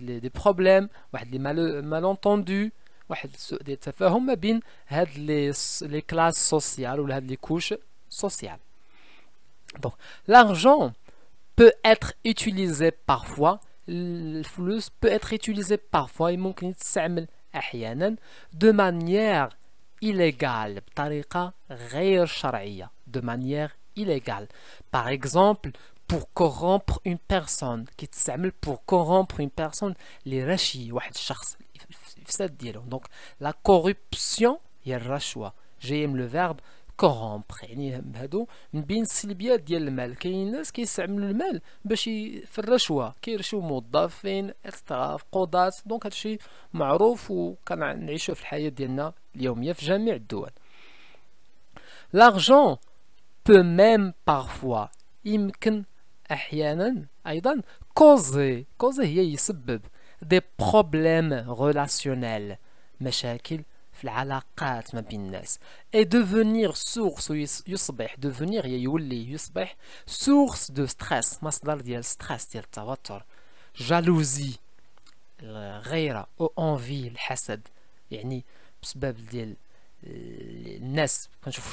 des problèmes des mal malentendus des entre les classes sociales ou les couches sociales donc l'argent peut être utilisé parfois le flux peut être utilisé parfois يمكن يتستعمل de manière illégale de manière illégale par exemple pour corrompre une personne qui s'amule pour corrompre une personne les rachis donc la corruption et le choix j'aime le verbe corrompre bin silbia de mal kaynes qui s'amule le mal bachi rachis qui etc kodas donc à chi marouf ou kana l'argent peut même parfois imken cause, cause كوزي كوزي هي يسبب des relationnels مشاكل في العلاقات ما بين الناس devenir source devenir source de stress مصدر ديال ستريس ديال التوتر جالوزي الغيره او انفي الحسد يعني ديال الناس كنشوفوا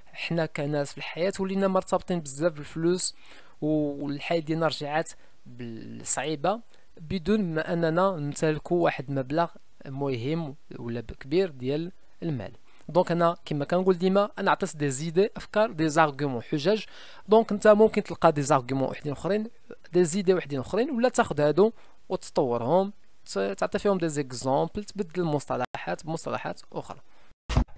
حنا كناس في الحياه ولينا مرتبطين بزاف بالفلوس والحياه ديالنا رجعات بالصعيبه بدون ما اننا نمتلكوا واحد مبلغ مهم ولا كبير ديال المال دونك انا كما كنقول ديما انا عطيت دي زيدي افكار دي زارغومون حجج دونك انت ممكن تلقى دي زارغومون وحدين اخرين دي زيدي وحدين اخرين ولا تاخذ هادو وتطورهم تعطي فيهم دي زيكزامبل تبدل المصطلحات بمصطلحات اخرى